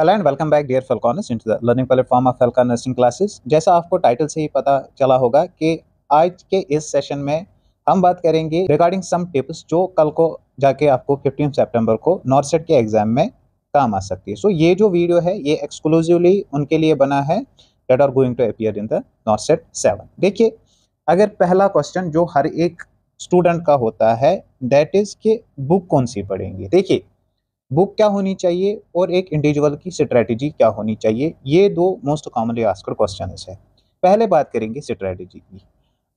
hello and welcome back dear falcons into the learning platform of Falcon Nursing Classes जैसा आपको title से ही पता चला होगा कि आज के इस सेशन में हम बात करेंगे रिगार्डिंग सम टिप्स जो कल को जाके आपको फिफ्टीन सेप्टेम्बर को नॉर्सेट के एग्जाम में काम आ सकती है सो so, ये जो वीडियो है ये एक्सक्लूसिवली उनके लिए बना है that are going to appear in the NORCET seven देखिए अगर पहला क्वेश्चन जो हर एक स्टूडेंट का होता है दैट इज़ के बुक कौन सी पढ़ेंगे देखिए बुक क्या होनी चाहिए और एक इंडिविजुअल की स्ट्रैटेजी क्या होनी चाहिए ये दो मोस्ट कॉमनली आस्कर क्वेश्चन है पहले बात करेंगे स्ट्रैटेजी की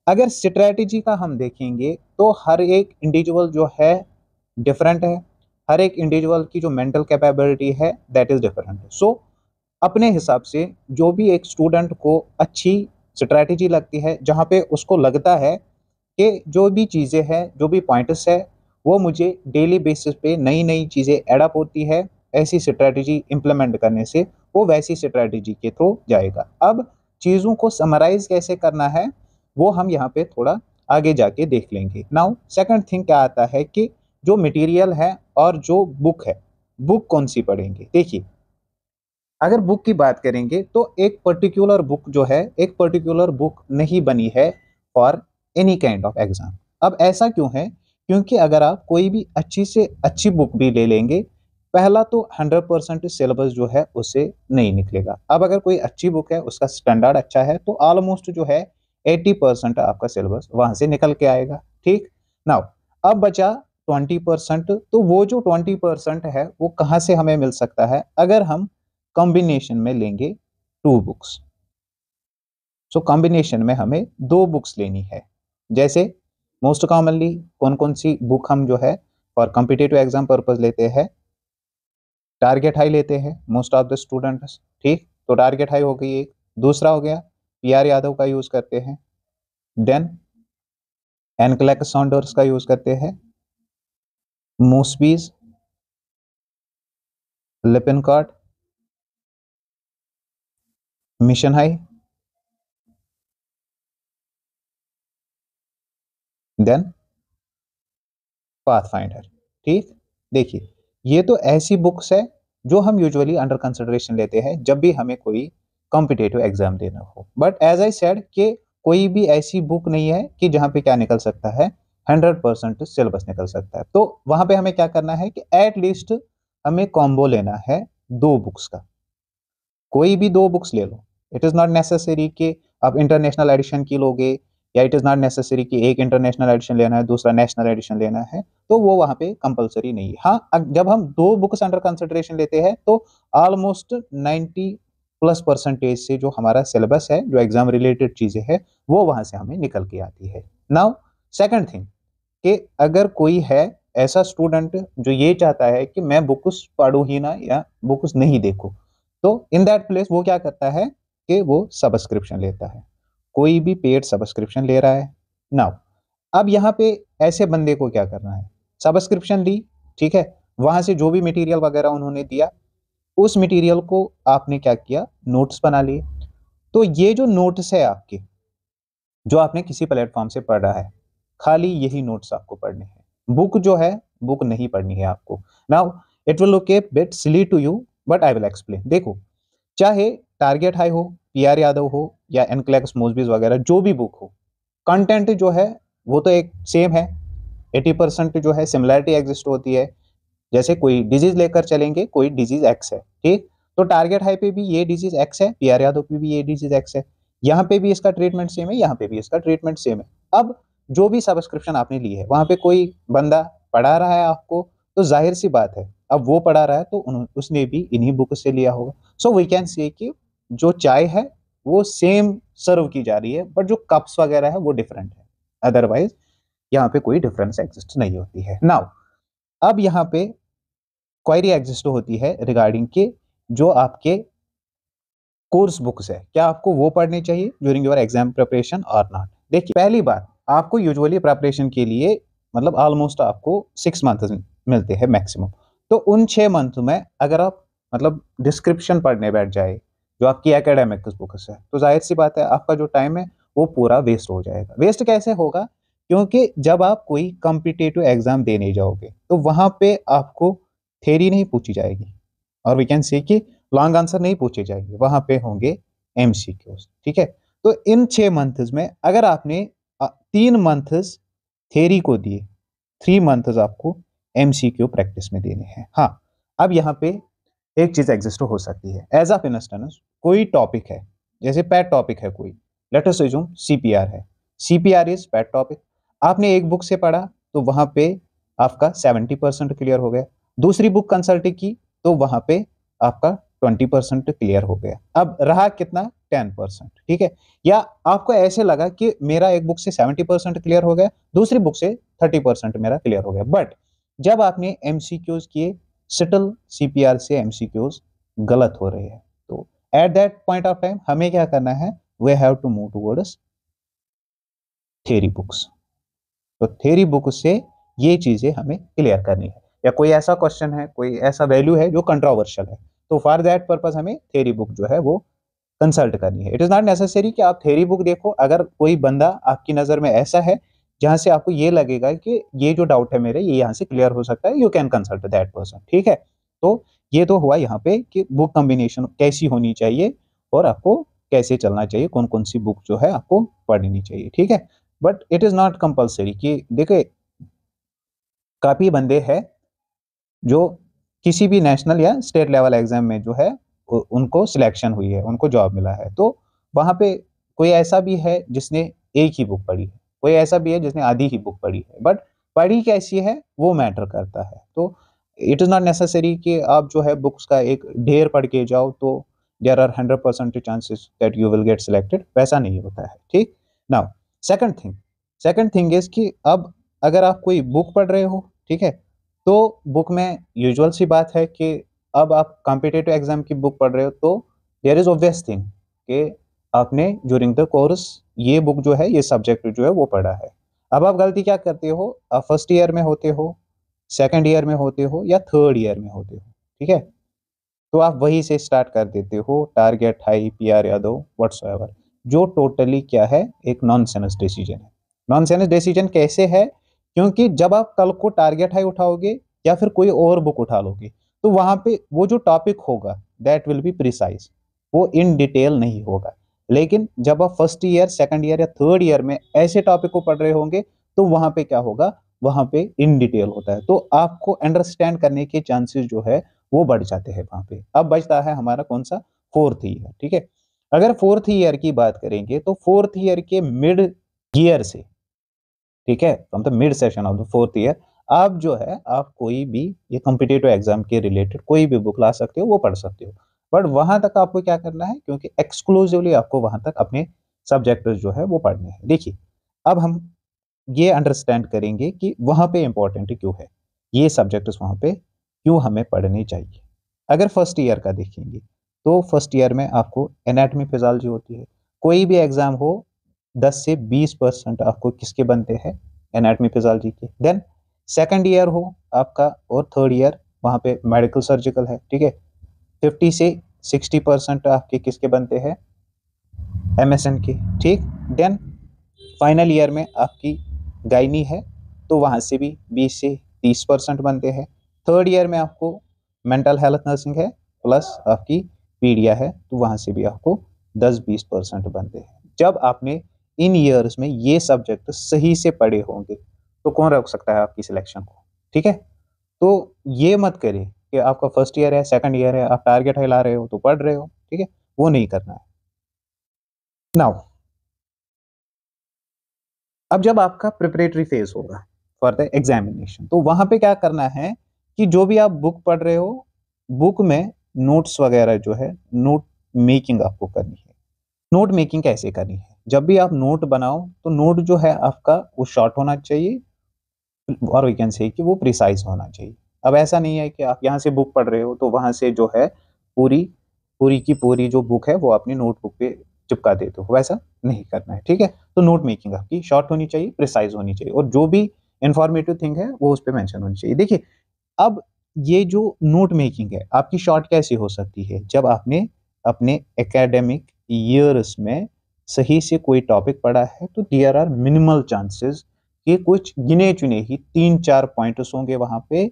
अगर स्ट्रैटेजी का हम देखेंगे तो हर एक इंडिविजुअल जो है डिफरेंट है हर एक इंडिविजुअल की जो मेंटल कैपेबिलिटी है दैट इज़ डिफरेंट सो अपने हिसाब से जो भी एक स्टूडेंट को अच्छी स्ट्रैटेजी लगती है जहाँ पे उसको लगता है कि जो भी चीज़ें हैं जो भी पॉइंट्स है वो मुझे डेली बेसिस पे नई नई चीज़ें एडअप होती है ऐसी स्ट्रैटेजी इम्प्लीमेंट करने से वो वैसी स्ट्रैटेजी के थ्रू जाएगा अब चीज़ों को समराइज़ कैसे करना है वो हम यहाँ पे थोड़ा आगे जाके देख लेंगे नाउ सेकंड थिंग क्या आता है कि जो मटेरियल है और जो बुक है बुक कौन सी पढ़ेंगे देखिए अगर बुक की बात करेंगे तो एक पर्टिकुलर बुक जो है एक पर्टिकुलर बुक नहीं बनी है for any kind of exam अब ऐसा क्यों है क्योंकि अगर आप कोई भी अच्छी से अच्छी बुक भी ले लेंगे पहला तो 100 परसेंट सिलेबस जो है उसे नहीं निकलेगा अब अगर कोई अच्छी बुक है उसका स्टैंडर्ड अच्छा है तो ऑलमोस्ट जो है 80 परसेंट आपका सिलेबस वहां से निकल के आएगा ठीक नाउ अब बचा 20 परसेंट तो वो जो 20 परसेंट है वो कहाँ से हमें मिल सकता है अगर हम कॉम्बिनेशन में लेंगे टू बुक्स सो कॉम्बिनेशन में हमें दो बुक्स लेनी है जैसे मोस्ट कॉमनली कौन कौन सी बुक हम जो है फॉर कॉम्पिटेटिव एग्जाम पर्पज लेते हैं टारगेट हाई लेते हैं मोस्ट ऑफ द स्टूडेंट्स ठीक तो टारगेट हाई हो गई एक दूसरा हो गया पी आर यादव का यूज़ करते हैं देन एनक्लैक साउंडर्स का यूज़ करते हैं Mosby's Lippincott mission high then path finder ठीक देखिए ये तो ऐसी बुक्स है जो हम यूजुअली अंडर कंसिडरेशन लेते हैं जब भी हमें कोई कॉम्पिटेटिव एग्जाम देना हो बट एज आई सेड कि कोई भी ऐसी बुक नहीं है कि जहाँ पे क्या निकल सकता है हंड्रेड परसेंट सिलेबस निकल सकता है तो वहाँ पे हमें क्या करना है कि एट लीस्ट हमें कॉम्बो लेना है दो बुक्स का कोई भी दो बुक्स ले लो इट इज़ नॉट नेसेसरी कि आप इंटरनेशनल एडिशन की लोगे या इट इज़ नॉट नेसेसरी कि एक इंटरनेशनल एडिशन लेना है दूसरा नेशनल एडिशन लेना है तो वो वहाँ पे कंपलसरी नहीं है हाँ जब हम दो बुक्स अंडर कंसिडरेशन लेते हैं तो ऑलमोस्ट नाइन्टी प्लस परसेंटेज से जो हमारा सिलेबस है जो एग्ज़ाम रिलेटेड चीज़ें हैं वो वहाँ से हमें निकल के आती है नाउ सेकेंड थिंग कि अगर कोई है ऐसा स्टूडेंट जो ये चाहता है कि मैं बुक्स पढ़ू ही ना या बुक्स नहीं देखूँ तो इन दैट प्लेस वो क्या करता है कि वो सब्सक्रिप्शन लेता है कोई भी पेड सब्सक्रिप्शन ले रहा है नाउ अब यहाँ पे ऐसे बंदे को क्या करना है सब्सक्रिप्शन ली ठीक है वहां से जो भी मटेरियल वगैरह उन्होंने दिया उस मटेरियल को आपने क्या किया नोट्स बना लिए तो ये जो नोट्स है आपके जो आपने किसी प्लेटफॉर्म से पढ़ा है खाली यही नोट्स आपको पढ़ने हैं बुक जो है बुक नहीं पढ़नी है आपको now it will look a bit silly to you but I will explain देखो चाहे टारगेट हाई हो पी आर यादव हो या एनक्लैक्स मोजबीज वगैरह जो भी बुक हो कंटेंट जो है वो तो एक सेम है एटी परसेंट जो है सिमिलैरिटी एग्जिस्ट होती है जैसे कोई डिजीज लेकर चलेंगे कोई डिजीज एक्स है ठीक तो टारगेट हाई पे भी ये डिजीज एक्स है पी आर यादव पे भी ये डिजीज एक्स है यहाँ पे भी इसका ट्रीटमेंट सेम है यहाँ पे भी इसका ट्रीटमेंट सेम है अब जो भी सब्सक्रिप्शन आपने ली है वहाँ पे कोई बंदा पढ़ा रहा है आपको तो जाहिर सी बात है अब वो पढ़ा रहा है तो उसने भी इन्हीं बुक से लिया होगा सो वी कैन सी कि जो चाय है वो सेम सर्व की जा रही है बट जो कप्स वगैरह है वो डिफरेंट है अदरवाइज यहाँ पे कोई डिफरेंस एग्जिस्ट नहीं होती है नाउ अब यहाँ पे क्वायरी एग्जिस्ट होती है रिगार्डिंग के जो आपके कोर्स बुक्स है क्या आपको वो पढ़ने चाहिए ड्यूरिंग योर एग्जाम प्रिपरेशन और नॉट देखिए पहली बार आपको यूजुअली प्रेपरेशन के लिए मतलब ऑलमोस्ट आपको सिक्स मंथ मिलते हैं मैक्सिमम तो उन छः मंथ में अगर आप मतलब डिस्क्रिप्शन पढ़ने बैठ जाए जो आपकी एकेडमिक फोकस है तो जाहिर सी बात है आपका जो टाइम है वो पूरा वेस्ट हो जाएगा वेस्ट कैसे होगा क्योंकि जब आप कोई कॉम्पिटेटिव एग्ज़ाम देने जाओगे तो वहाँ पे आपको थेरी नहीं पूछी जाएगी और वी कैन सी कि लॉन्ग आंसर नहीं पूछे जाएंगे वहाँ पे होंगे एम ठीक है तो इन छः मंथस में अगर आपने तीन मंथस थेरी को दिए थ्री मंथस आपको एम प्रैक्टिस में देने हैं हाँ अब यहाँ पे एक चीज़ एग्जिस्ट तो हो सकती है एज ऑफ इंस्टेंस कोई टॉपिक है जैसे पैट टॉपिक है कोई let's assume C P R है C P R is pet topic आपने एक बुक से पढ़ा तो वहां पे आपका सेवेंटी परसेंट क्लियर हो गया दूसरी बुक कंसल्ट की तो वहां पे आपका ट्वेंटी परसेंट क्लियर हो गया अब रहा कितना टेन परसेंट ठीक है या आपको ऐसे लगा कि मेरा एक बुक से सेवेंटी परसेंट क्लियर हो गया दूसरी बुक से थर्टी परसेंट मेरा क्लियर हो गया बट जब आपने एम किए सिटल सीपीआर से एमसीक्यूज गलत हो रहे हैं तो at that point of time हमें क्या करना है we have to move towards theory books तो थेरी बुक से ये चीज़ें हमें क्लियर करनी है या कोई ऐसा क्वेश्चन है कोई ऐसा वैल्यू है जो कंट्रोवर्शियल है तो फॉर दैट पर्पज हमें थेरी बुक जो है वो कंसल्ट करनी है इट इज़ नॉट नेसेसरी कि आप थेरी बुक देखो अगर कोई बंदा आपकी नज़र में ऐसा है जहाँ से आपको ये लगेगा कि ये जो डाउट है मेरे ये यहाँ से क्लियर हो सकता है you can consult that person ठीक है तो ये तो हुआ यहाँ पे कि बुक कॉम्बिनेशन कैसी होनी चाहिए और आपको कैसे चलना चाहिए कौन कौन सी बुक जो है आपको पढ़नी चाहिए ठीक है but it is not compulsory कि देखे काफ़ी बंदे हैं जो किसी भी नेशनल या स्टेट लेवल एग्ज़ाम में जो है उनको सिलेक्शन हुई है उनको जॉब मिला है तो वहाँ पे कोई ऐसा भी है जिसने एक ही बुक पढ़ी है कोई ऐसा भी है जिसने आधी ही बुक पढ़ी है बट पढ़ी कैसी है वो मैटर करता है तो इट इज़ नॉट नेसेसरी कि आप जो है बुक्स का एक ढेर पढ़ के जाओ तो there are hundred percent chances that you will get selected वैसा नहीं होता है ठीक now second thing second thing is कि अब अगर आप कोई बुक पढ़ रहे हो ठीक है तो बुक में यूजुअल सी बात है कि अब आप कॉम्पिटेटिव एग्ज़ाम की बुक पढ़ रहे हो तो देयर इज़ ऑब्वियस थिंग कि आपने ज्यूरिंग द कोर्स ये बुक जो है ये सब्जेक्ट जो है वो पढ़ा है अब आप गलती क्या करते हो आप फर्स्ट ईयर में होते हो सेकेंड ईयर में होते हो या थर्ड ईयर में होते हो ठीक है तो आप वहीं से स्टार्ट कर देते हो target high P R Yadav what's जो टोटली क्या है एक नॉन सेंस डिसीजन है नॉन सेंस डिसीजन कैसे है क्योंकि जब आप कल को टारगेट हाई उठाओगे या फिर कोई और बुक उठा लोगे तो वहां पे वो जो टॉपिक होगा दैट विल बी प्रिसाइज वो इन डिटेल नहीं होगा लेकिन जब आप फर्स्ट ईयर सेकंड ईयर या थर्ड ईयर में ऐसे टॉपिक को पढ़ रहे होंगे तो वहां पे क्या होगा वहां पे इन डिटेल होता है तो आपको अंडरस्टैंड करने के चांसेस जो है वो बढ़ जाते हैं वहां पे अब बचता है हमारा कौन सा फोर्थ ईयर ठीक है अगर फोर्थ ईयर की बात करेंगे तो फोर्थ ईयर के मिड ईयर से ठीक है तो मतलब mid session of the fourth year आप जो है आप कोई भी ये कॉम्पिटेटिव एग्जाम के रिलेटेड कोई भी बुक ला सकते हो वो पढ़ सकते हो बट वहां तक आपको क्या करना है क्योंकि एक्सक्लूसिवली आपको वहां तक अपने सब्जेक्ट जो है वो पढ़ने हैं देखिए अब हम ये अंडरस्टैंड करेंगे कि वहाँ पे इंपॉर्टेंट क्यों है ये सब्जेक्ट वहाँ पे क्यों हमें पढ़ने चाहिए अगर फर्स्ट ईयर का देखेंगे तो फर्स्ट ईयर में आपको एनाटमी फिजॉलॉजी होती है कोई भी एग्ज़ाम हो 10 से 20 परसेंट आपको किसके बनते हैं एनाटमी फिजालजी के देन सेकेंड ईयर हो आपका और थर्ड ईयर वहाँ पे मेडिकल सर्जिकल है ठीक है फिफ्टी से सिक्सटी परसेंट आपके किसके बनते हैं एम एस एन के ठीक देन फाइनल ईयर में आपकी गायनी है तो वहाँ से भी बीस से तीस परसेंट बनते हैं थर्ड ईयर में आपको मेंटल हेल्थ नर्सिंग है प्लस आपकी पीडिया है तो वहाँ से भी आपको दस बीस परसेंट बनते हैं जब आपने इन ईयर्स में ये सब्जेक्ट सही से पढ़े होंगे तो कौन रोक सकता है आपकी सिलेक्शन को ठीक है तो ये मत करें कि आपका फर्स्ट ईयर है सेकंड ईयर है आप टारगेट हिला रहे हो तो पढ़ रहे हो ठीक है वो नहीं करना है नाउ अब जब आपका प्रिपरेटरी फेज होगा फॉर द एग्जामिनेशन तो वहां पे क्या करना है कि जो भी आप बुक पढ़ रहे हो बुक में नोट्स वगैरह जो है नोट मेकिंग आपको करनी है नोट मेकिंग कैसे करनी है जब भी आप नोट बनाओ तो नोट जो है आपका वो शॉर्ट होना चाहिए और वी कैन से कि वो प्रिसाइज होना चाहिए अब ऐसा नहीं है कि आप यहाँ से बुक पढ़ रहे हो तो वहाँ से जो है पूरी पूरी की पूरी जो बुक है वो आपने नोटबुक पे चिपका देते हो वैसा नहीं करना है ठीक है तो नोट मेकिंग आपकी शॉर्ट होनी चाहिए प्रिसाइज होनी चाहिए और जो भी इन्फॉर्मेटिव थिंग है वो उस पर मैंशन होनी चाहिए देखिए अब ये जो नोट मेकिंग है आपकी शॉर्ट कैसे हो सकती है जब आपने अपने एकेडमिक ईयर्स में सही से कोई टॉपिक पढ़ा है तो देयर आर मिनिमल चांसेस कि कुछ गिने चुने ही तीन चार पॉइंट्स होंगे वहाँ पे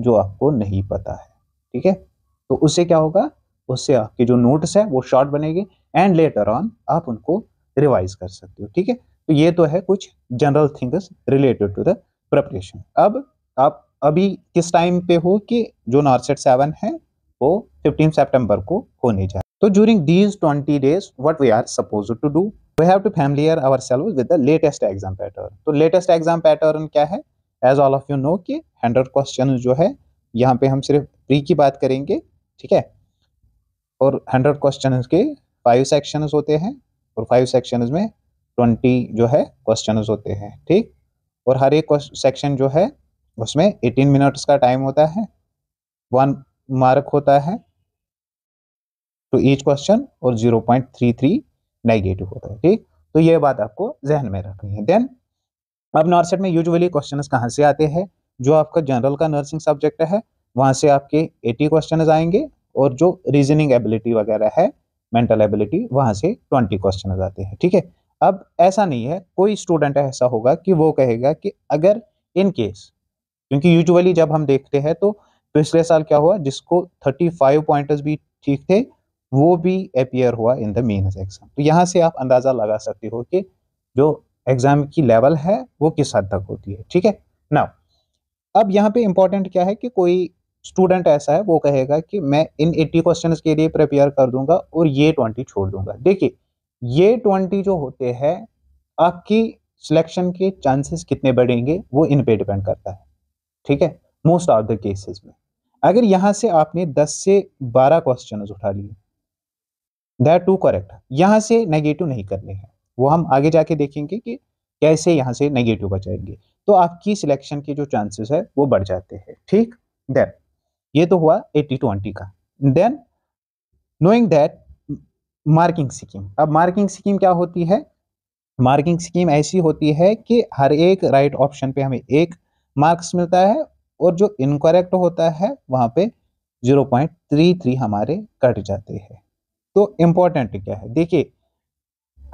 जो आपको नहीं पता है ठीक है तो उससे क्या होगा उससे आपके जो नोट्स है वो शॉर्ट बनेंगे एंड लेटर ऑन आप उनको रिवाइज कर सकते हो ठीक है तो ये तो है कुछ general things related to the preparation अब आप अभी किस टाइम पे हो कि जो नॉर्सेट सेवन है वो फिफ्टीन सेप्टेम्बर को होने जाए तो during these twenty days what we are suppose to do we have to familiar ourselves with the latest exam pattern तो लेटेस्ट एग्जाम पैटर्न क्या है as all of you know कि hundred question जो है यहाँ पे हम सिर्फ प्री की बात करेंगे ठीक है और हंड्रेड क्वेश्चन के फाइव सेक्शन होते हैं और फाइव सेक्शन में ट्वेंटी जो है क्वेश्चन होते हैं ठीक और हर एक सेक्शन जो है उसमें एटीन मिनट्स का टाइम होता है वन मार्क होता है टू ईच क्वेश्चन और zero point three three negative होता है ठीक तो ये बात आपको जहन में रखनी है देन अब नॉर्सेट में यूजुअली क्वेश्चन कहाँ से आते हैं जो आपका जनरल का नर्सिंग सब्जेक्ट है वहाँ से आपके एटी क्वेश्चन आएंगे और जो रीजनिंग एबिलिटी वगैरह है मेंटल एबिलिटी वहाँ से ट्वेंटी क्वेश्चन आते हैं ठीक है अब ऐसा नहीं है कोई स्टूडेंट ऐसा होगा कि वो कहेगा कि अगर इन केस क्योंकि यूजुअली जब हम देखते हैं तो पिछले साल क्या हुआ जिसको थर्टी फाइव पॉइंटर्स भी ठीक थे वो भी अपियर हुआ इन द मीन एग्जाम तो यहाँ से आप अंदाज़ा लगा सकते हो कि जो एग्जाम की लेवल है वो किस हद तक होती है ठीक है ना अब यहाँ पे इम्पोर्टेंट क्या है कि कोई स्टूडेंट ऐसा है वो कहेगा कि मैं इन 80 क्वेश्चंस के लिए प्रिपेयर कर दूंगा और ये 20 छोड़ दूंगा देखिए ये 20 जो होते हैं आपकी सिलेक्शन के चांसेस कितने बढ़ेंगे वो इन पे डिपेंड करता है ठीक है मोस्ट ऑफ द केसेस में अगर यहाँ से आपने 10 से 12 क्वेश्चन उठा लिए दैट टू करेक्ट यहाँ से नेगेटिव नहीं करने हैं वो हम आगे जाके देखेंगे कि कैसे यहाँ से नेगेटिव बचाएंगे तो आपकी सिलेक्शन के जो चांसेस है वो बढ़ जाते हैं ठीक देन ये तो हुआ एट्टी ट्वेंटी का then knowing that marking scheme अब मार्किंग स्कीम क्या होती है मार्किंग स्कीम ऐसी होती है कि हर एक राइट right ऑप्शन पे हमें एक मार्क्स मिलता है और जो इनकरेक्ट होता है वहां पे 0.33 हमारे कट जाते हैं तो इम्पोर्टेंट क्या है देखिए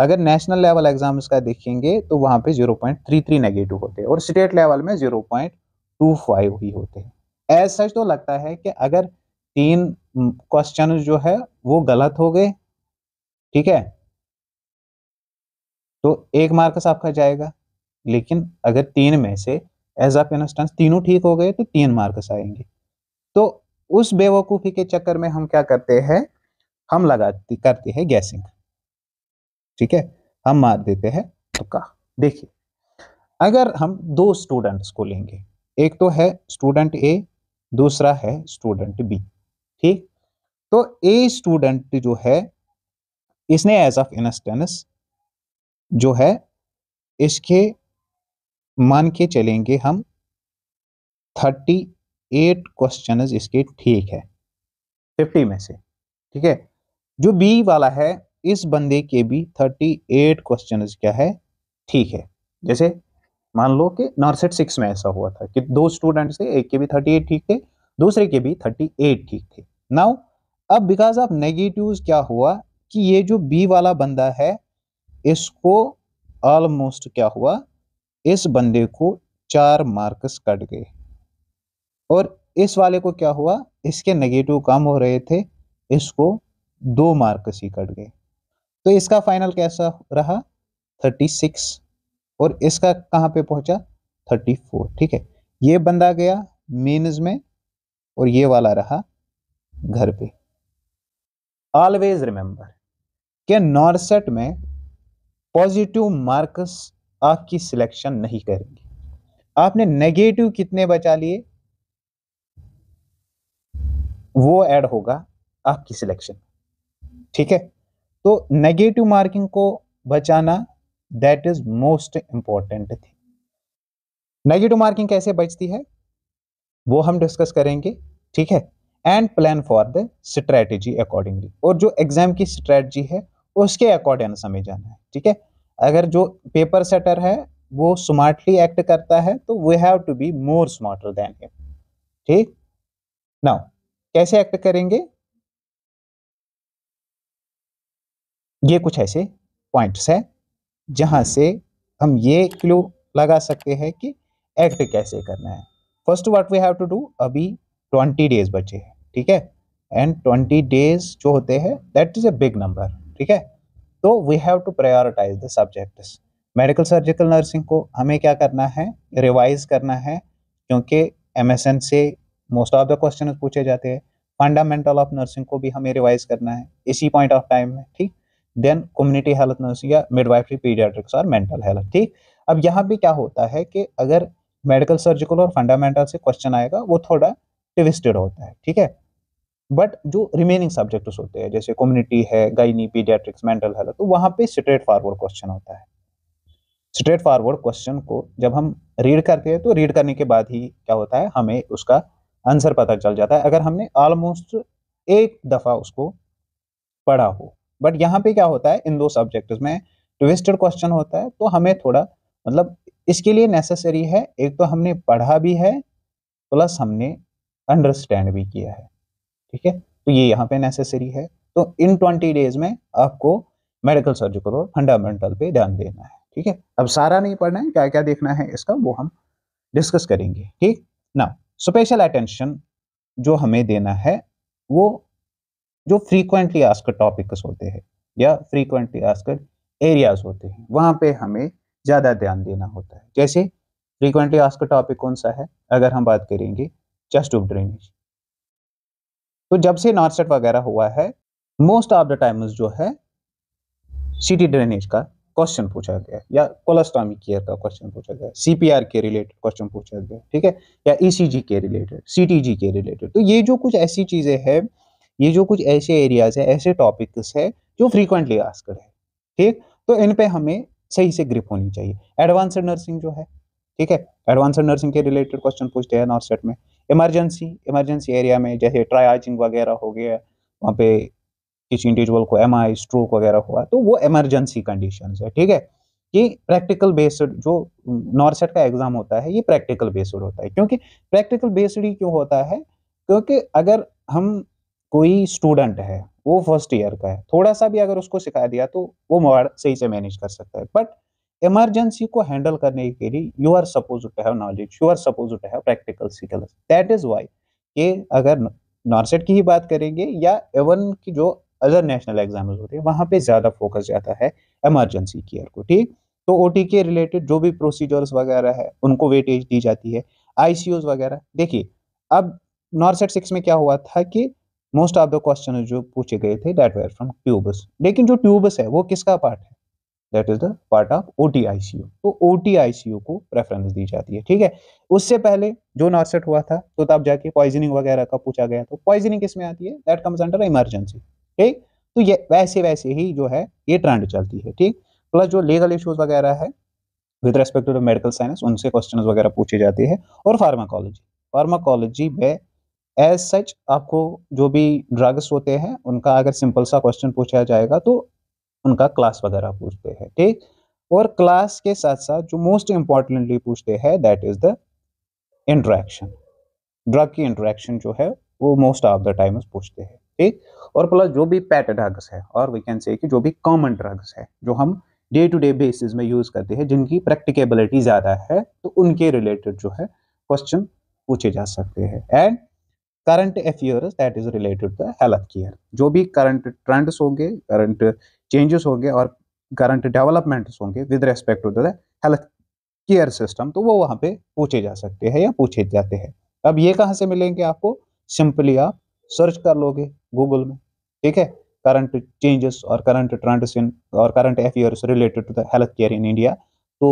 अगर नेशनल लेवल एग्जाम इसका देखेंगे तो वहाँ पे 0.33 नेगेटिव होते हैं और स्टेट लेवल में 0.25 ही होते हैं एज सच तो लगता है कि अगर तीन क्वेश्चन जो है वो गलत हो गए ठीक है तो एक मार्क्स आपका जाएगा लेकिन अगर तीन में से एज ऑफ इंस्टेंस तीनों ठीक हो गए तो तीन मार्क्स आएंगे तो उस बेवकूफ़ी के चक्कर में हम क्या करते हैं हम लगाते करते हैं गैसिंग ठीक है हम मार देते हैं तुक्का देखिए अगर हम दो स्टूडेंट्स को लेंगे एक तो है स्टूडेंट ए दूसरा है स्टूडेंट बी ठीक तो ए स्टूडेंट जो है इसने एज ऑफ इंस्टेंस जो है इसके मान के चलेंगे हम थर्टी एट क्वेश्चन इसके ठीक है फिफ्टी में से ठीक है जो बी वाला है इस बंदे के भी थर्टी एट क्वेश्चन क्या है ठीक है जैसे मान लो कि नॉर्सेट सिक्स में ऐसा हुआ था कि दो स्टूडेंट थे एक के भी थर्टी एट ठीक थे दूसरे के भी थर्टी एट ठीक थे नाउ अब बिकॉज ऑफ नेगेटिव क्या हुआ कि ये जो बी वाला बंदा है इसको ऑलमोस्ट क्या हुआ इस बंदे को चार मार्क्स कट गए और इस वाले को क्या हुआ इसके नेगेटिव कम हो रहे थे इसको दो मार्क्स ही कट गए तो इसका फाइनल कैसा रहा थर्टी सिक्स और इसका कहाँ पे पहुंचा थर्टी फोर ठीक है ये बंदा गया मीन्स में और ये वाला रहा घर पे ऑलवेज रिमेंबर कि नॉर्सेट में पॉजिटिव मार्क्स आपकी सिलेक्शन नहीं करेंगे आपने नेगेटिव कितने बचा लिए वो ऐड होगा आपकी सिलेक्शन ठीक है तो नेगेटिव मार्किंग को बचाना that is most important thing negative marking कैसे बचती है वो हम डिस्कस करेंगे ठीक है and plan for the strategy accordingly और जो एग्जाम की स्ट्रेटजी है उसके अकॉर्डिंग समय जाना है ठीक है अगर जो पेपर सेटर है वो स्मार्टली एक्ट करता है तो we have to be more smarter than him ठीक नाउ कैसे एक्ट करेंगे ये कुछ ऐसे पॉइंट्स हैं जहाँ से हम ये क्लू लगा सकते हैं कि एक्ट कैसे करना है first what we have to do अभी ट्वेंटी डेज बचे हैं ठीक है एंड ट्वेंटी डेज जो होते हैं that is a big number ठीक है तो we have to prioritise the subjects medical surgical nursing को हमें क्या करना है रिवाइज करना है क्योंकि एम से मोस्ट ऑफ द क्वेश्चन पूछे जाते हैं फंडामेंटल ऑफ नर्सिंग को भी हमें रिवाइज करना है इसी पॉइंट ऑफ टाइम में ठीक देन कम्युनिटी हेल्थ नर्सिंग या मिडवाइफरी पीडियाट्रिक्स और मेंटल हेल्थ ठीक अब यहाँ भी क्या होता है कि अगर मेडिकल सर्जिकल और फंडामेंटल से क्वेश्चन आएगा वो थोड़ा ट्विस्टेड होता है ठीक है बट जो रिमेनिंग सब्जेक्ट्स होते हैं जैसे कम्युनिटी है गाइनी पीडियाट्रिक्स मेंटल हेल्थ तो वहाँ पे स्ट्रेट फॉरवर्ड क्वेश्चन होता है स्ट्रेट फॉरवर्ड क्वेश्चन को जब हम रीड करते हैं तो रीड करने के बाद ही क्या होता है हमें उसका आंसर पता चल जाता है अगर हमने ऑलमोस्ट एक दफ़ा उसको पढ़ा हो बट यहाँ पे क्या होता है इन दो सब्जेक्ट में ट्विस्टेड क्वेश्चन होता है तो हमें थोड़ा मतलब इसके लिए नेसेसरी है एक तो हमने पढ़ा भी है प्लस हमने अंडरस्टैंड भी किया है ठीक है तो ये यहाँ पे नेसेसरी है तो इन ट्वेंटी डेज में आपको मेडिकल सर्जिकल और फंडामेंटल पे ध्यान देना है ठीक है अब सारा नहीं पढ़ना है क्या क्या देखना है इसका वो हम डिस्कस करेंगे ठीक ना स्पेशल अटेंशन जो हमें देना है वो जो फ्रीक्वेंटली आस्कर टॉपिक्स होते हैं या फ्रीक्वेंटली आस्कर एरियाज होते हैं वहाँ पे हमें ज़्यादा ध्यान देना होता है जैसे फ्रीक्वेंटली आस्कर टॉपिक कौन सा है अगर हम बात करेंगे चेस्ट ऑफ ड्रेनेज तो जब से नॉर्सेट वगैरह हुआ है मोस्ट ऑफ द टाइम्स जो है सिटी ड्रेनेज का क्वेश्चन पूछा गया या कोलास्टॉमी केयर का क्वेश्चन पूछा गया सीपीआर के रिलेटेड क्वेश्चन पूछा गया ठीक है या ईसीजी e के रिलेटेड सीटीजी के रिलेटेड तो ये जो कुछ ऐसी चीज़ें हैं ये जो कुछ ऐसे एरियाज है ऐसे टॉपिक्स है जो फ्रीक्वेंटली आस्कड है ठीक तो इन पे हमें सही से ग्रिप होनी चाहिए एडवांस नर्सिंग जो है ठीक है एडवांस नर्सिंग के रिलेटेड क्वेश्चन पूछते हैं नॉर्थ सेट में इमरजेंसी इमरजेंसी एरिया में जैसे ट्रायाजिंग वगैरह हो गया वहाँ पे किसी इंडिविजुअल को एम स्ट्रोक वगैरह हुआ तो वो इमरजेंसी कंडीशन है ठीक है ये प्रैक्टिकल बेस्ड जो नॉर्सेट का एग्जाम होता है ये प्रैक्टिकल बेस्ड होता है क्योंकि प्रैक्टिकल बेस्ड ही क्यों होता है क्योंकि अगर हम कोई स्टूडेंट है वो फर्स्ट ईयर का है थोड़ा सा भी अगर उसको सिखा दिया तो वो मोबाइल सही से मैनेज कर सकता है बट इमरजेंसी को हैंडल करने के लिए you are suppose to have knowledge you are suppose to have practical skills that is why ये अगर नॉर्सेट की ही बात करेंगे या एवन की जो अदर नेशनल एग्जाम होते हैं वहाँ पे ज़्यादा फोकस जाता है एमरजेंसी केयर को ठीक तो ओ के रिलेटेड जो भी प्रोसीजर्स वगैरह है उनको वेटेज दी जाती है आई वगैरह देखिए अब नॉर्सेट सिक्स में क्या हुआ था कि मोस्ट ऑफ द क्वेश्चन जो पूछे गए थे दैट वेयर फ्रॉम ट्यूबस लेकिन जो ट्यूबस है वो किसका पार्ट है that is the part of O T I C U तो ओ टी आई सी को प्रेफरेंस दी जाती है ठीक है उससे पहले जो नॉर्सेट हुआ था तो तब जाके पॉइजनिंग वगैरह का पूछा गया तो पॉइजनिंग किस में आती है दैट कम्स अंडर इमरजेंसी ठीक तो ये वैसे वैसे ही जो है ये ट्रेंड चलती है ठीक प्लस जो लीगल इश्यूज वगैरह है with respect to medical science उनसे क्वेश्चन वगैरह पूछे जाते हैं और फार्माकोलॉजी फार्माकोलॉजी में एज सच आपको जो भी ड्रग्स होते हैं उनका अगर सिंपल सा क्वेश्चन पूछा जाएगा तो उनका क्लास वगैरह पूछते हैं ठीक और क्लास के साथ साथ जो मोस्ट इम्पॉर्टेंटली पूछते हैं that is the interaction drug की इंट्रैक्शन जो है वो मोस्ट ऑफ द टाइम्स पूछते हैं ठीक और प्लस जो भी पैट ड्रग्स है और वी कैन से कि जो भी कॉमन ड्रग्स है जो हम डे टू डे बेसिस में यूज़ करते हैं जिनकी प्रैक्टिकेबिलिटी ज़्यादा है तो उनके रिलेटेड जो है क्वेश्चन पूछे जा सकते हैं and current affairs that is related to health care जो भी करंट ट्रेंड्स होंगे करंट चेंजेस होंगे और करंट डेवलपमेंट्स होंगे with respect to the health care system तो वो वहाँ पे पूछे जा सकते हैं या पूछे जाते हैं अब ये कहाँ से मिलेंगे आपको सिंपली आप सर्च कर लोगे गूगल में ठीक है करंट चेंजेस और करंट ट्रेंड्स इन और current affairs related to the health care in India तो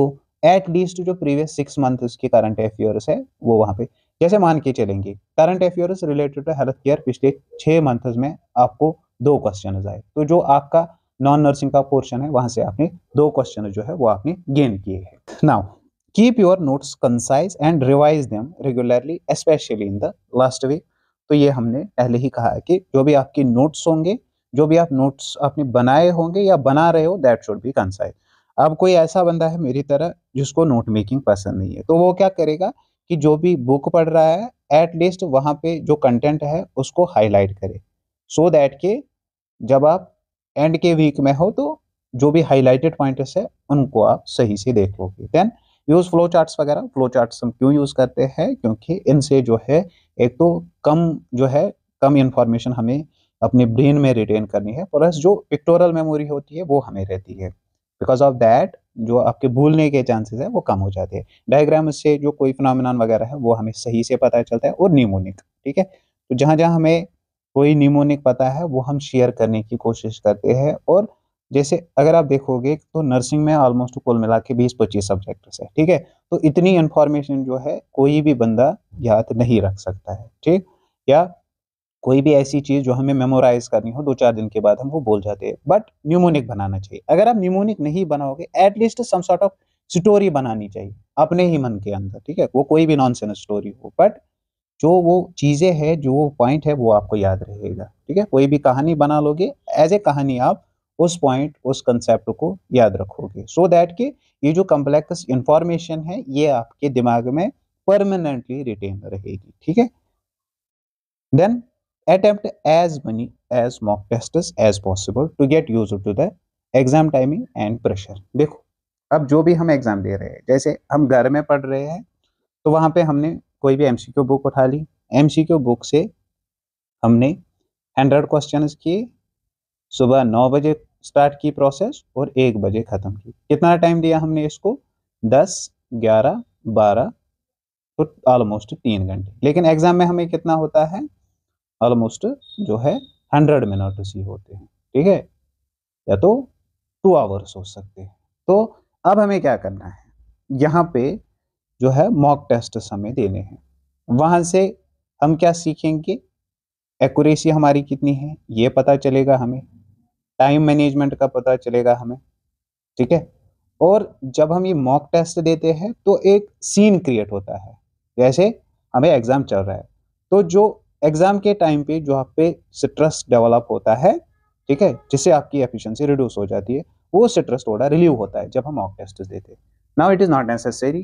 एट लीस्ट जो प्रीवियस सिक्स मंथ्स के करंट अफेयर्स है वो वहाँ पे जैसे मान के चलेंगे current affair related to health care पिछले छह मंथ्स में आपको दो क्वेश्चन आए तो जो आपका नॉन नर्सिंग का पोर्शन है वहां से आपने दो क्वेश्चन जो है वो आपने गेन किए हैं now keep your notes concise and revise them regularly specially in the last week तो ये हमने पहले ही कहा है कि जो भी आपके नोट्स होंगे जो भी आप नोट्स आपने बनाए होंगे या बना रहे हो दैट शुड बी कंसाइज अब कोई ऐसा बंदा है मेरी तरह जिसको नोट मेकिंग पसंद नहीं है तो वो क्या करेगा कि जो भी बुक पढ़ रहा है एटलीस्ट वहाँ पे जो कंटेंट है उसको हाईलाइट करे सो दैट के जब आप एंड के वीक में हो तो जो भी हाईलाइटेड पॉइंट्स है उनको आप सही से देख लोगे देन यूज़ फ्लो चार्ट्स वगैरह फ्लो चार्ट्स हम क्यों यूज़ करते हैं क्योंकि इनसे जो है एक तो कम जो है कम इन्फॉर्मेशन हमें अपने ब्रेन में रिटेन करनी है प्लस जो पिक्टोरल मेमोरी होती है वो हमें रहती है बिकॉज ऑफ दैट जो आपके भूलने के चांसेस है वो कम हो जाते हैं डायग्राम से जो कोई फिनोमिनन वगैरह है वो हमें सही से पता चलता है और निमोनिक ठीक है तो जहाँ जहाँ हमें कोई निमोनिक पता है वो हम शेयर करने की कोशिश करते हैं और जैसे अगर आप देखोगे तो नर्सिंग में ऑलमोस्ट कुल मिला के बीस पच्चीस सब्जेक्ट्स है ठीक है तो इतनी इन्फॉर्मेशन जो है कोई भी बंदा याद नहीं रख सकता है ठीक या कोई भी ऐसी चीज़ जो हमें मेमोराइज करनी हो दो चार दिन के बाद हम वो बोल जाते हैं बट न्यूमोनिक बनाना चाहिए अगर आप न्यूमोनिक नहीं बनाओगे at least some sort of story बनानी चाहिए अपने ही मन के अंदर ठीक है वो कोई भी नॉन स्टोरी हो बट जो वो चीज़ें हैं जो वो पॉइंट है वो आपको याद रहेगा ठीक है कोई भी कहानी बना लोगे एज ए कहानी आप उस पॉइंट उस कंसेप्ट को याद रखोगे सो so दैट कि ये जो कम्प्लेक्स इंफॉर्मेशन है ये आपके दिमाग में परमानेंटली रिटेन रहेगी ठीक है then attempt as many as mock tests as possible to get used to the exam timing and pressure देखो अब जो भी हम एग्ज़ाम दे रहे हैं जैसे हम घर में पढ़ रहे हैं तो वहाँ पे हमने कोई भी एम सी क्यू बुक उठा ली एम सी क्यू बुक से हमने हंड्रेड क्वेश्चन किए सुबह नौ बजे स्टार्ट की प्रोसेस और एक बजे ख़त्म की कितना टाइम दिया हमने इसको दस ग्यारह बारह तो ऑलमोस्ट तीन घंटे लेकिन एग्ज़ाम में हमें कितना होता है ऑलमोस्ट जो है हंड्रेड मिनट्स ही होते हैं ठीक है या तो टू आवर्स हो सकते हैं तो अब हमें क्या करना है यहाँ पे जो है मॉक टेस्ट हमें देने हैं वहाँ से हम क्या सीखेंगे एक्यूरेसी हमारी कितनी है ये पता चलेगा हमें टाइम मैनेजमेंट का पता चलेगा हमें ठीक है और जब हम ये मॉक टेस्ट देते हैं तो एक सीन क्रिएट होता है जैसे हमें एग्ज़ाम चल रहा है तो जो एग्जाम के टाइम पे जो आप पे स्ट्रेस डेवलप होता है ठीक है जिससे आपकी एफिशिएंसी रिड्यूस हो जाती है वो स्ट्रेस थोड़ा रिलीव होता है जब हम मॉक टेस्ट देते हैं now it is not necessary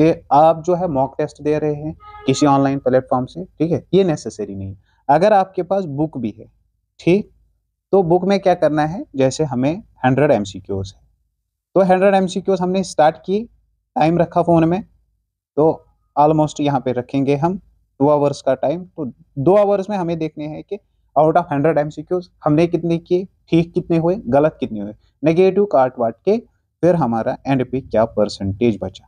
कि आप जो है मॉक टेस्ट दे रहे हैं किसी ऑनलाइन प्लेटफॉर्म से ठीक है ये नेसेसरी नहीं अगर आपके पास बुक भी है ठीक तो बुक में क्या करना है जैसे हमें हंड्रेड एम सी क्यूज है तो हंड्रेड एम सी क्यूज हमने स्टार्ट की टाइम रखा फ़ोन में तो ऑलमोस्ट यहाँ पे रखेंगे हम टू आवर्स का टाइम तो दो आवर्स में हमें देखने हैं कि आउट ऑफ हंड्रेड एम हमने कितने किए ठीक कितने हुए गलत कितने हुए नेगेटिव काट वाट के फिर हमारा एंड पे क्या परसेंटेज बचा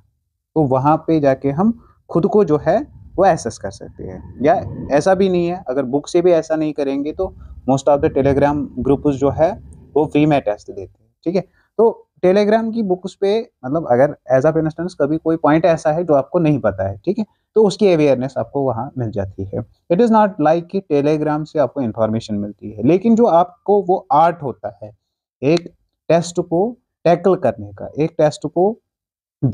तो वहाँ पे जाके हम खुद को जो है वो एसेस कर सकते हैं या ऐसा भी नहीं है अगर बुक से भी ऐसा नहीं करेंगे तो most of the Telegram group जो है वो फ्री में टेस्ट देते हैं ठीक है तो टेलीग्राम की बुक्स पे मतलब अगर एज अ इंस्टेंस कभी कोई पॉइंट ऐसा है जो आपको नहीं पता है ठीक है तो उसकी अवेयरनेस आपको वहाँ मिल जाती है इट इज़ नॉट लाइक कि टेलीग्राम से आपको इन्फॉर्मेशन मिलती है लेकिन जो आपको वो आर्ट होता है एक टेस्ट को टैकल करने का एक टेस्ट को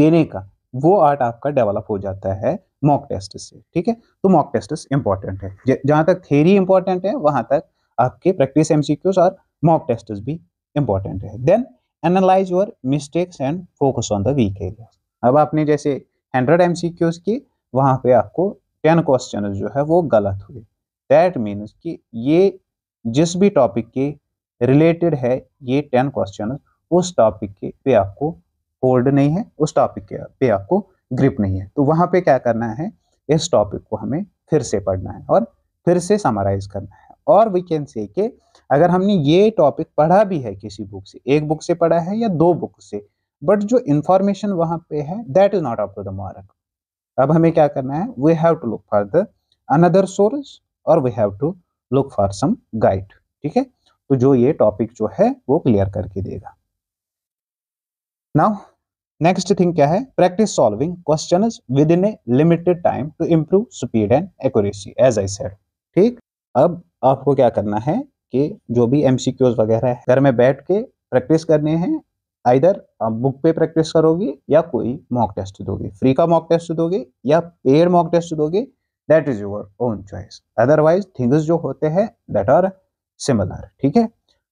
देने का वो आर्ट आपका डेवलप हो जाता है मॉक टेस्ट से ठीक है तो मॉक टेस्ट इंपॉर्टेंट है जहाँ तक थेरी इंपॉर्टेंट है वहाँ तक आपके प्रैक्टिस एम और मॉक टेस्ट भी इंपॉर्टेंट है then analyse your mistakes and focus on the weak area अब आपने जैसे हंड्रेड एम सी क्यूज की वहां पे आपको टेन क्वेश्चन जो है वो गलत हुए दैट मीन्स कि ये जिस भी टॉपिक के रिलेटेड है ये टेन क्वेश्चन उस टॉपिक के पे आपको होल्ड नहीं है उस टॉपिक के पे आपको ग्रिप नहीं है तो वहां पे क्या करना है इस टॉपिक को हमें फिर से पढ़ना है और फिर से समराइज करना है और वी कैन से के अगर हमने ये टॉपिक पढ़ा भी है किसी बुक से एक बुक से पढ़ा है या दो बुक से बट जो इंफॉर्मेशन वहाँ पे है that is not up to the mark अब हमें क्या करना है we have to look for the another source और we have to look for some guide ठीक है तो जो ये टॉपिक जो है वो क्लियर करके देगा नाउ नेक्स्ट थिंग क्या है practice solving question within a limited time to improve speed and accuracy as I said ठीक अब आपको क्या करना है कि जो भी एमसीक्यूज वगैरह है घर में बैठ के प्रैक्टिस करने हैं आइधर आप बुक पे प्रैक्टिस करोगे या कोई मॉक टेस्ट दोगे फ्री का मॉक टेस्ट दोगे या पेड मॉक टेस्ट दोगे that is your own choice otherwise things जो होते हैं दैट आर सिमिलर ठीक है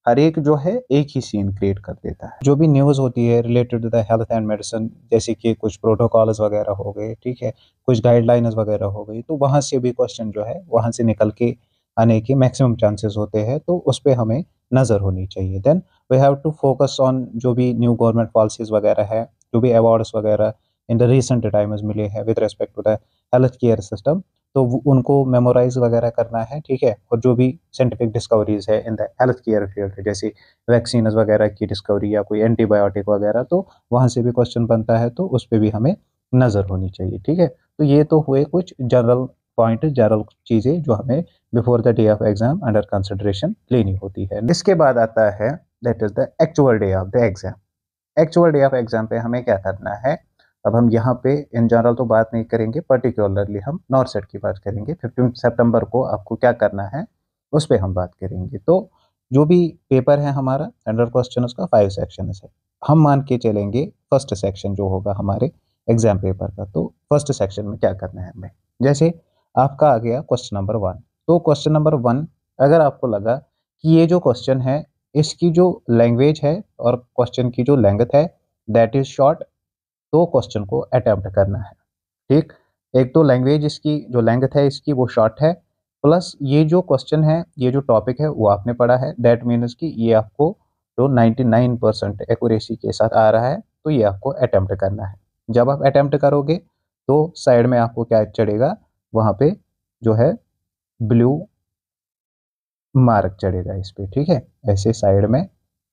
हर एक जो है एक ही सीन क्रिएट कर देता है जो भी न्यूज़ होती है related to the health and medicine जैसे कि कुछ प्रोटोकॉल्स वगैरह हो गए ठीक है कुछ गाइडलाइंस वगैरह हो गई तो वहाँ से भी क्वेश्चन जो है वहाँ से निकल के आने के मैक्सिमम चांसेस होते हैं तो उस पर हमें नज़र होनी चाहिए then we have to focus on जो भी न्यू गवर्नमेंट पॉलिसीज़ वगैरह है जो भी अवार्ड्स वगैरह इन द रिसेंट टाइम्स मिले हैं with respect to the health care system तो उनको मेमोराइज वगैरह करना है ठीक है और जो भी साइंटिफिक डिस्कवरीज है in the health care field जैसे वैक्सीन वगैरह की डिस्कवरी या कोई एंटीबायोटिक वगैरह तो वहाँ से भी क्वेश्चन बनता है तो उस पर भी हमें नज़र होनी चाहिए ठीक है तो ये तो हुए कुछ जनरल पॉइंट जनरल चीज़ें जो हमें before the day of exam under consideration लेनी होती है इसके बाद आता है that is the actual day of the exam actual day of exam पे हमें क्या करना है अब हम यहाँ पे इन जनरल तो बात नहीं करेंगे पर्टिकुलरली हम नॉर्थ सेट की बात करेंगे फिफ्टीन सेप्टेम्बर को आपको क्या करना है उस पर हम बात करेंगे तो जो भी पेपर है हमारा हंड्रेड क्वेश्चन उसका फाइव सेक्शन है हम मान के चलेंगे फर्स्ट सेक्शन जो होगा हमारे एग्जाम पेपर का तो फर्स्ट सेक्शन में क्या करना है हमें जैसे आपका आ गया क्वेश्चन नंबर वन तो क्वेश्चन नंबर वन अगर आपको लगा कि ये जो क्वेश्चन है इसकी जो लैंग्वेज है और क्वेश्चन की जो लेंगथ है दैट इज़ शॉर्ट दो क्वेश्चन को अटैम्प्ट करना है ठीक एक तो लैंग्वेज इसकी जो लेंगथ है इसकी वो शॉर्ट है प्लस ये जो क्वेश्चन है ये जो टॉपिक है वो आपने पढ़ा है दैट मीन्स कि ये आपको जो नाइन्टी परसेंट एक्यूरेसी के साथ आ रहा है तो ये आपको अटैम्प्ट करना है जब आप अटैम्प्ट करोगे तो साइड में आपको क्या चढ़ेगा वहाँ पे जो है ब्लू मार्क चढ़ेगा इस पर ठीक है ऐसे साइड में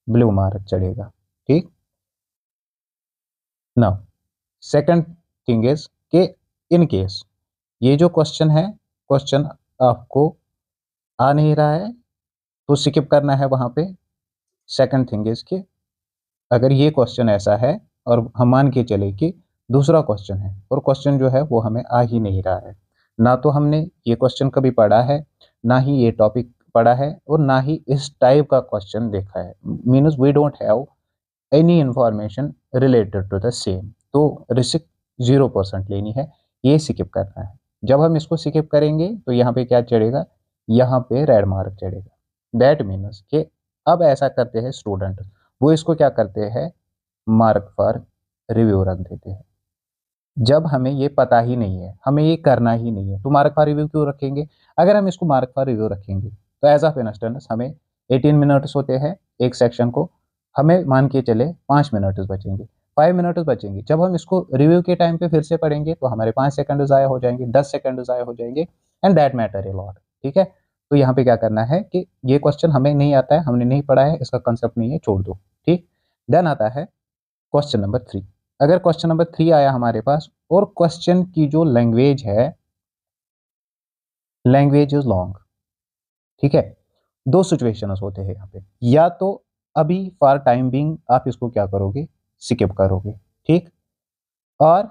ब्लू मार्क चढ़ेगा ठीक नाउ सेकंड थिंग इज के इन केस ये जो क्वेश्चन है क्वेश्चन आपको आ नहीं रहा है तो स्किप करना है वहां पे सेकंड थिंग इज के अगर ये क्वेश्चन ऐसा है और हम मान के चले कि दूसरा क्वेश्चन है और क्वेश्चन जो है वो हमें आ ही नहीं रहा है ना तो हमने ये क्वेश्चन कभी पढ़ा है ना ही ये टॉपिक पढ़ा है और ना ही इस टाइप का क्वेश्चन देखा है means we don't have any information related to the same तो रिस्क जीरो परसेंट लेनी है ये स्किप करना है जब हम इसको स्किप करेंगे तो यहाँ पे क्या चढ़ेगा यहाँ पे रेड मार्क चढ़ेगा दैट मीनस के अब ऐसा करते हैं स्टूडेंट वो इसको क्या करते हैं मार्क फॉर रिव्यू रख देते हैं जब हमें ये पता ही नहीं है हमें ये करना ही नहीं है तो मार्क फॉर रिव्यू क्यों रखेंगे अगर हम इसको मार्क फॉर रिव्यू रखेंगे तो एज ऑफ इंस्टेंस हमें एटीन मिनट्स होते हैं एक सेक्शन को हमें मान के चले पाँच मिनट्स बचेंगे फाइव मिनट्स बचेंगे जब हम इसको रिव्यू के टाइम पे फिर से पढ़ेंगे तो हमारे पाँच सेकंड ज़ाया हो जाएंगे दस सेकंड ज़ाया हो जाएंगे and that matter a lot ठीक है तो यहाँ पे क्या करना है कि ये क्वेश्चन हमें नहीं आता है हमने नहीं पढ़ा है इसका कंसेप्ट नहीं है छोड़ दो ठीक देन आता है क्वेश्चन नंबर थ्री अगर क्वेश्चन नंबर थ्री आया हमारे पास और क्वेश्चन की जो लैंग्वेज है लैंग्वेज इज लॉन्ग ठीक है दो सिचुएशन होते हैं यहाँ पे या तो अभी फॉर टाइम बिंग आप इसको क्या करोगे स्किप करोगे ठीक और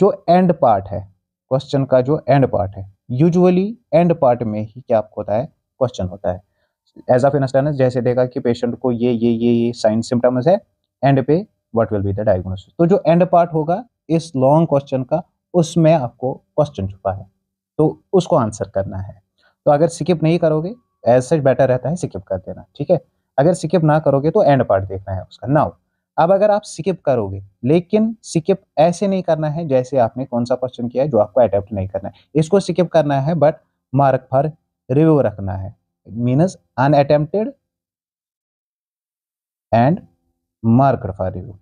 जो एंड पार्ट है क्वेश्चन का जो एंड पार्ट है यूजुअली एंड पार्ट में ही क्या आपको होता है क्वेश्चन होता है एज ऑफ इंस्टेंस जैसे देगा कि पेशेंट को ये ये ये ये साइन सिम्टम्स है एंड पे what will be the diagnosis तो जो एंड पार्ट होगा इस लॉन्ग क्वेश्चन का उसमें आपको क्वेश्चन छुपा है तो उसको आंसर करना है तो अगर स्किप नहीं करोगे एज सच बेटर रहता है स्किप कर देना ठीक है अगर स्किप ना करोगे तो एंड पार्ट देखना है उसका नाउ अब अगर आप स्किप करोगे लेकिन स्किप ऐसे नहीं करना है जैसे आपने कौन सा क्वेश्चन किया है जो आपको अडेप्ट नहीं करना है इसको स्किप करना है बट मार्क फॉर रिव्यू रखना है means unattempted and mark for review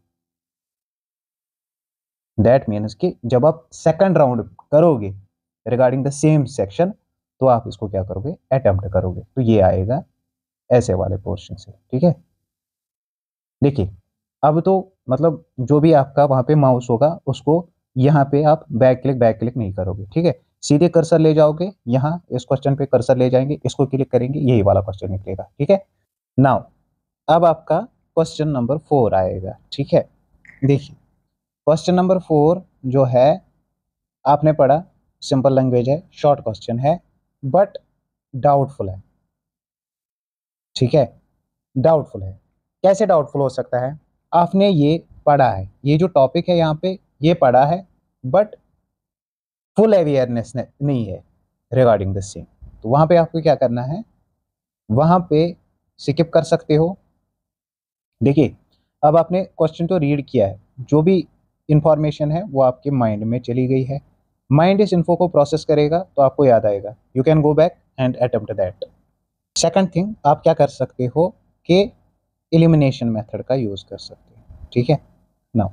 that means कि जब आप सेकंड राउंड करोगे रिगार्डिंग द सेम सेक्शन तो आप इसको क्या करोगे अटेम्प्ट करोगे तो ये आएगा ऐसे वाले पोर्शन से ठीक है देखिए अब तो मतलब जो भी आपका वहां पे माउस होगा उसको यहाँ पे आप बैक क्लिक बैक क्लिक नहीं करोगे ठीक है सीधे कर्सर ले जाओगे यहाँ इस क्वेश्चन पे कर्सर ले जाएंगे इसको क्लिक करेंगे यही वाला क्वेश्चन निकलेगा ठीक है नाउ अब आपका क्वेश्चन नंबर फोर आएगा ठीक है देखिए क्वेश्चन नंबर फोर जो है आपने पढ़ा सिंपल लैंग्वेज है शॉर्ट क्वेश्चन है बट डाउटफुल है ठीक है डाउटफुल है कैसे डाउटफुल हो सकता है आपने ये पढ़ा है ये जो टॉपिक है यहाँ पे ये पढ़ा है बट फुल अवेयरनेस नहीं है रिगार्डिंग दिस सीन तो वहाँ पे आपको क्या करना है वहाँ पे स्किप कर सकते हो देखिए अब आपने क्वेश्चन तो रीड किया है जो भी इंफॉर्मेशन है वो आपके माइंड में चली गई है माइंड इस इन्फो को प्रोसेस करेगा तो आपको याद आएगा you can go back and attempt that second thing आप क्या कर सकते हो कि एलिमिनेशन मेथड का यूज़ कर सकते हो ठीक है नाउ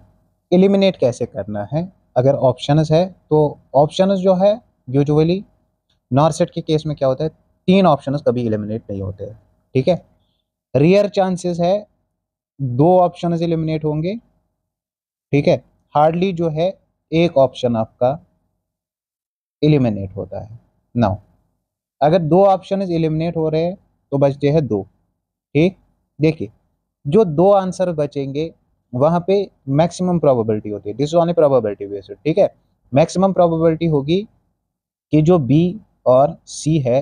एलिमिनेट कैसे करना है अगर ऑप्शंस है तो ऑप्शंस जो है यूजुअली नॉर्सेट के केस में क्या होता है तीन ऑप्शंस कभी एलिमिनेट नहीं होते ठीक है रियर चांसेस है दो ऑप्शन एलिमिनेट होंगे ठीक है हार्डली जो है एक ऑप्शन आपका एलिमिनेट होता है नाउ अगर दो ऑप्शन एलिमिनेट हो रहे हैं तो बचते हैं दो ठीक देखिए जो दो आंसर बचेंगे वहां पे मैक्सिमम प्रोबेबिलिटी होती है this on a probability basis ठीक है मैक्सिमम प्रोबेबिलिटी होगी कि जो बी और सी है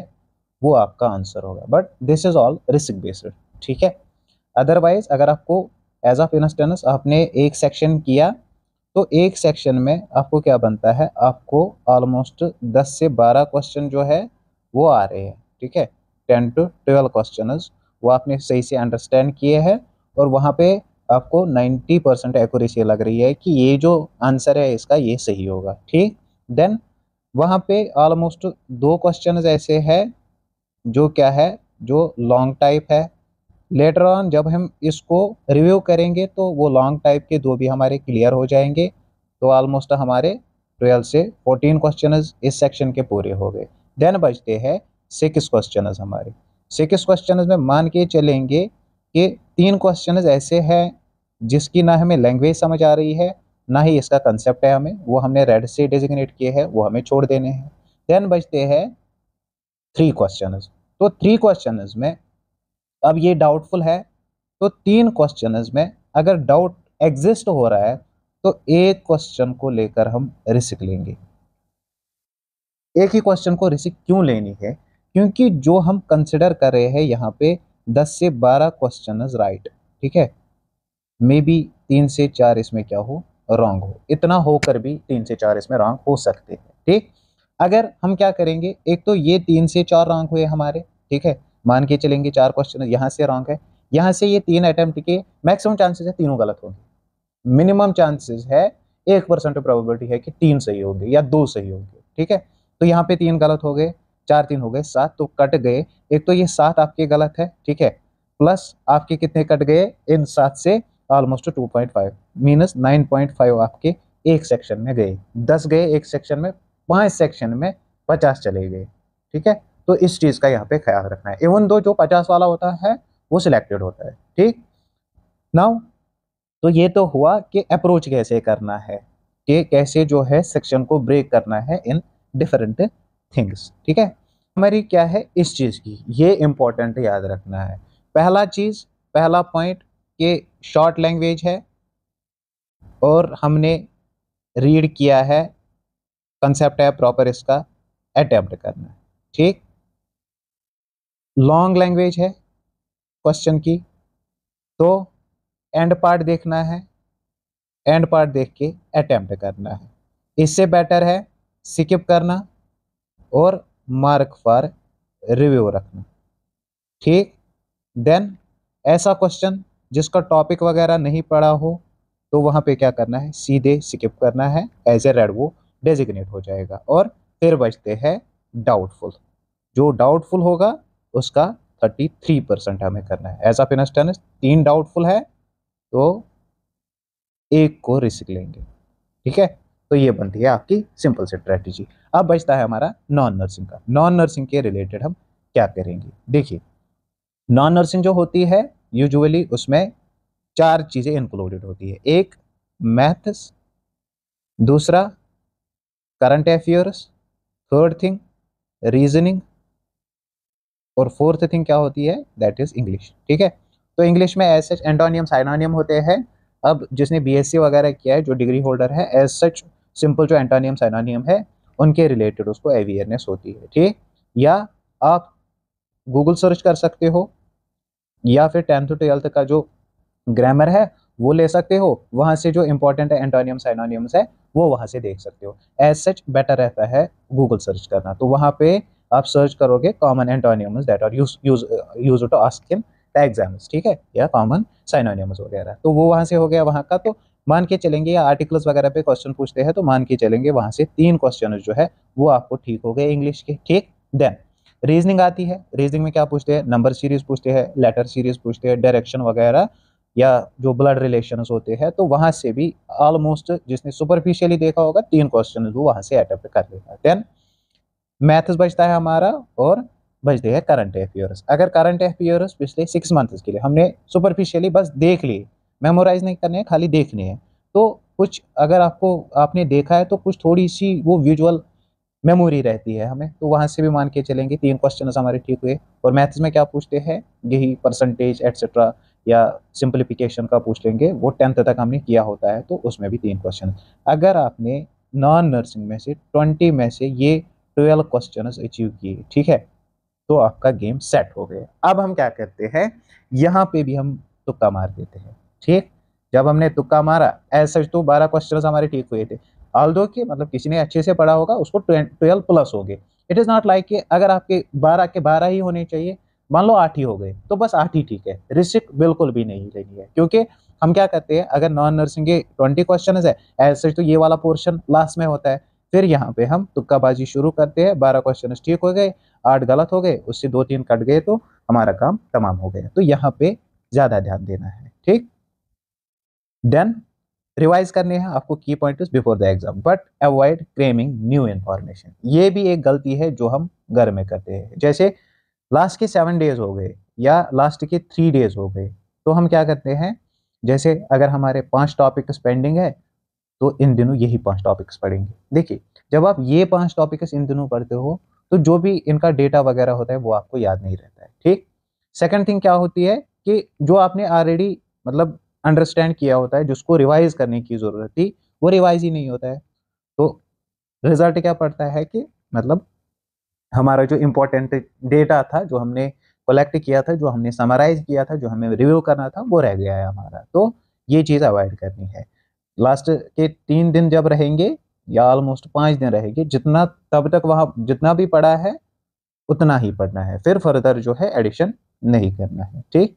वो आपका आंसर होगा but this is all risk based ठीक है अदरवाइज अगर आपको एज ऑफ इंस्टेंस आपने एक सेक्शन किया तो एक सेक्शन में आपको क्या बनता है आपको ऑलमोस्ट दस से बारह क्वेश्चन जो है वो आ रहे हैं ठीक है टेन टू ट्वेल्व क्वेश्चन वो आपने सही से अंडरस्टैंड किए हैं और वहाँ पे आपको 90 परसेंट एक्यूरेसी लग रही है कि ये जो आंसर है इसका ये सही होगा ठीक देन वहाँ पे ऑलमोस्ट दो क्वेश्चन ऐसे है जो क्या है जो लॉन्ग टाइप है लेटर ऑन जब हम इसको रिव्यू करेंगे तो वो लॉन्ग टाइप के दो भी हमारे क्लियर हो जाएंगे तो ऑलमोस्ट हमारे ट्वेल्व से फोर्टीन क्वेश्चन इस सेक्शन के पूरे हो गए देन बचते हैं सिक्स क्वेश्चन हमारे सिक्स क्वेश्चन में मान के चलेंगे कि तीन क्वेश्चन ऐसे हैं जिसकी ना हमें लैंग्वेज समझ आ रही है ना ही इसका कंसेप्ट है हमें वो हमने रेड से डेजिग्नेट किए हैं वो हमें छोड़ देने हैं देन बचते हैं थ्री क्वेश्चन तो थ्री क्वेश्चन में अब ये डाउटफुल है तो तीन क्वेश्चन में अगर डाउट एग्जिस्ट हो रहा है तो एक क्वेश्चन को लेकर हम रिस्क लेंगे एक ही क्वेश्चन को रिस्क क्यों लेनी है क्योंकि जो हम कंसिडर कर रहे हैं यहाँ पे 10 से 12 क्वेश्चन राइट ठीक है मे बी तीन से चार इसमें क्या हो रॉन्ग हो इतना होकर भी तीन से चार इसमें रॉन्ग हो सकते हैं ठीक अगर हम क्या करेंगे एक तो ये तीन से चार रॉन्ग हुए हमारे ठीक है मान के चलेंगे चार क्वेश्चन यहाँ से रॉन्ग है यहाँ से ये तीन अटैम्प्ट के मैक्सिमम चांसेस है तीनों गलत होंगे मिनिमम चांसेस है एक परसेंट प्रॉबिलिटी है कि तीन सही होंगे या दो सही होंगे ठीक है तो यहाँ पे तीन गलत हो गए चार तीन हो गए सात तो कट गए एक तो ये सात आपके गलत है ठीक है प्लस आपके कितने कट गए इन सात से almost two point five means nine point five आपके एक सेक्शन में गए दस गए एक सेक्शन में पांच सेक्शन में पचास चले गए ठीक है तो इस चीज़ का यहाँ पे ख्याल रखना है इवन दो जो पचास वाला होता है वो सिलेक्टेड होता है ठीक नाउ तो ये तो हुआ कि अप्रोच कैसे करना है कि कैसे जो है सेक्शन को ब्रेक करना है इन डिफरेंट थिंग्स ठीक है हमारी क्या है इस चीज़ की ये इम्पोर्टेंट याद रखना है पहला चीज़ पहला पॉइंट कि शॉर्ट लैंग्वेज है और हमने रीड किया है कंसेप्ट है प्रॉपर इसका अडेप्ट करना ठीक लॉन्ग लैंग्वेज है क्वेश्चन की तो एंड पार्ट देखना है एंड पार्ट देख के अटैम्प्ट करना है इससे बेटर है स्किप करना और मार्क फॉर रिव्यू रखना ठीक देन ऐसा क्वेश्चन जिसका टॉपिक वगैरह नहीं पढ़ा हो तो वहाँ पे क्या करना है सीधे स्किप करना है एज ए रेड वो डेजिग्नेट हो जाएगा और फिर बचते हैं डाउटफुल जो डाउटफुल होगा उसका 33 परसेंट हमें करना है एज ऑफ इनस्टन तीन डाउटफुल है तो एक को रिस्क लेंगे ठीक है तो ये बनती है आपकी सिंपल से स्ट्रैटेजी अब बचता है हमारा नॉन नर्सिंग का नॉन नर्सिंग के रिलेटेड हम क्या करेंगे देखिए नॉन नर्सिंग जो होती है यूजुअली उसमें चार चीज़ें इंक्लूडेड होती है एक मैथ्स दूसरा current affairs third thing reasoning और फोर्थ थिंग क्या होती है दैट इज इंग्लिश ठीक है तो इंग्लिश में एज सच एंटोनियम साइनोनियम होते हैं अब जिसने सी वगैरह किया है जो डिग्री होल्डर है एज सच सिंपल जो एंटोनियम साइनोनियम है उनके रिलेटेड उसको अवेयरनेस होती है ठीक या आप गूगल सर्च कर सकते हो या फिर टेंथ ट्वेल्थ का जो ग्रामर है वो ले सकते हो वहाँ से जो इम्पोर्टेंट है एंटोनियम साइनोनियम्स है वो वहाँ से देख सकते हो एज सच बेटर रहता है गूगल सर्च करना तो वहाँ पे आप सर्च करोगे common antonyms that are used to ask him the exams ठीक है या कॉमन साइनोनियम्स वगैरह तो वो वहाँ से हो गया वहाँ का तो मान के चलेंगे या आर्टिकल्स वगैरह पे क्वेश्चन पूछते हैं तो मान के चलेंगे वहाँ से तीन क्वेश्चन जो है वो आपको ठीक हो गए इंग्लिश के ठीक देन रीजनिंग आती है रीजनिंग में क्या पूछते हैं नंबर सीरीज पूछते हैं लेटर सीरीज पूछते हैं डायरेक्शन वगैरह या जो ब्लड रिलेशन होते हैं तो वहाँ से भी ऑलमोस्ट जिसने सुपरफिशियली देखा होगा तीन क्वेश्चन वो वहाँ से अटैप्ट कर लेगा देन मैथ्स बचता है हमारा और बचते हैं करंट अफेयर्स अगर करंट अफेयर्स पिछले सिक्स मंथ्स के लिए हमने सुपरफिशियली बस देख ली मेमोराइज नहीं करने हैं खाली देखने हैं तो कुछ अगर आपको आपने देखा है तो कुछ थोड़ी सी वो विजुअल मेमोरी रहती है हमें तो वहाँ से भी मान के चलेंगे तीन क्वेश्चन हमारे ठीक हुए और मैथ्स में क्या पूछते हैं यही परसेंटेज एट्सेट्रा या सिंप्लीफिकेशन का पूछ लेंगे वो टेंथ तक हमने किया होता है तो उसमें भी तीन क्वेश्चन अगर आपने नॉन नर्सिंग में से ट्वेंटी में से ये ट्वेल्व क्वेश्चन अचीव किए ठीक है तो आपका गेम सेट हो गया अब हम क्या करते हैं यहाँ पे भी हम तुक्का मार देते हैं ठीक जब हमने तुक्का मारा ऐसे तो बारह क्वेश्चन हमारे ठीक हुए थे ऑल दो कि मतलब किसी ने अच्छे से पढ़ा होगा उसको ट्वेल्व प्लस हो गए इट इज़ नॉट लाइक कि अगर आपके बारह के बारह ही होने चाहिए मान लो आठ ही हो गए तो बस आठ ही ठीक है रिस्क बिल्कुल भी नहीं लेनी है क्योंकि हम क्या करते हैं अगर नॉन नर्सिंग के ट्वेंटी क्वेश्चन है ऐसे तो ये वाला पोर्शन लास्ट में होता है फिर यहाँ पे हम तुक्काबाजी शुरू करते हैं बारह क्वेश्चन ठीक हो गए आठ गलत हो गए उससे दो तीन कट गए तो हमारा काम तमाम हो गया तो यहाँ पे ज़्यादा ध्यान देना है ठीक देन रिवाइज करने हैं आपको की point before the exam but avoid cramming new information ये भी एक गलती है जो हम घर में करते हैं जैसे लास्ट के सेवन डेज हो गए या लास्ट के थ्री डेज हो गए तो हम क्या करते हैं जैसे अगर हमारे पांच टॉपिक्स पेंडिंग है तो इन दिनों यही पांच टॉपिक्स पढ़ेंगे देखिए जब आप ये पांच टॉपिक्स इन दिनों पढ़ते हो तो जो भी इनका डेटा वगैरह होता है वो आपको याद नहीं रहता है ठीक सेकंड थिंग क्या होती है कि जो आपने ऑलरेडी मतलब अंडरस्टैंड किया होता है जिसको रिवाइज करने की ज़रूरत थी वो रिवाइज ही नहीं होता है तो रिजल्ट क्या पड़ता है कि मतलब हमारा जो इम्पोर्टेंट डेटा था जो हमने कलेक्ट किया था जो हमने समराइज किया था जो हमें रिव्यू करना था वो रह गया है हमारा तो ये चीज़ अवॉइड करनी है लास्ट के तीन दिन जब रहेंगे या ऑलमोस्ट पाँच दिन रहेंगे जितना तब तक वहाँ जितना भी पढ़ा है उतना ही पढ़ना है फिर फर्दर जो है एडिशन नहीं करना है ठीक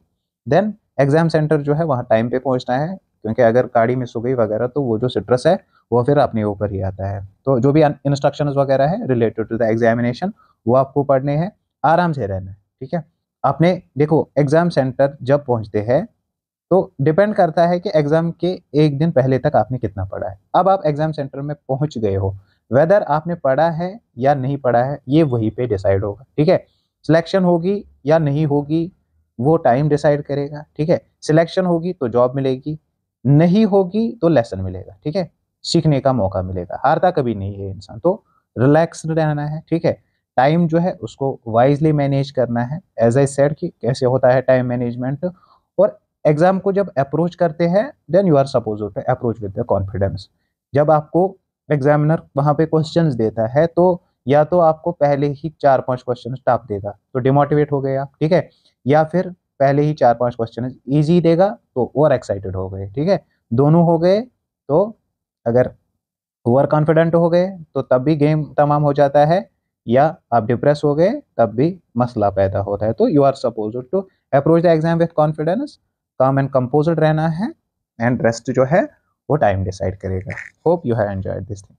देन एग्जाम सेंटर जो है वहाँ टाइम पे पहुँचना है क्योंकि अगर गाड़ी में सुबह वगैरह तो वो जो सिट्रस है वो फिर अपने ऊपर ही आता है तो जो भी इंस्ट्रक्शन वगैरह है रिलेटेड टू द एग्जामिनेशन वो आपको पढ़ने हैं आराम से रहना है ठीक है आपने देखो एग्जाम सेंटर जब पहुँचते हैं तो डिपेंड करता है कि एग्ज़ाम के एक दिन पहले तक आपने कितना पढ़ा है अब आप एग्ज़ाम सेंटर में पहुंच गए हो वेदर आपने पढ़ा है या नहीं पढ़ा है ये वहीं पे डिसाइड होगा ठीक है सिलेक्शन होगी या नहीं होगी वो टाइम डिसाइड करेगा ठीक है सिलेक्शन होगी तो जॉब मिलेगी नहीं होगी तो लेसन मिलेगा ठीक है सीखने का मौका मिलेगा हारता कभी नहीं है इंसान तो रिलैक्स रहना है ठीक है टाइम जो है उसको वाइजली मैनेज करना है एज आई सेड कि कैसे होता है टाइम मैनेजमेंट एग्जाम को जब अप्रोच करते हैं then you are suppose approach with confidence जब आपको एग्जामिनर वहाँ पे क्वेश्चंस देता है तो या तो आपको पहले ही चार पांच क्वेश्चन टाप देगा तो डिमोटिवेट हो गए आप ठीक है या फिर पहले ही चार पांच क्वेश्चन ईजी देगा तो ओवर एक्साइटेड हो गए ठीक है दोनों हो गए तो अगर ओवर कॉन्फिडेंट हो गए तो तब भी गेम तमाम हो जाता है या आप डिप्रेस हो गए तब भी मसला पैदा होता है तो you are suppose to approach the exam with confidence calm and compose रहना है एंड रेस्ट जो है वो टाइम डिसाइड करेगा hope you have enjoyed this thing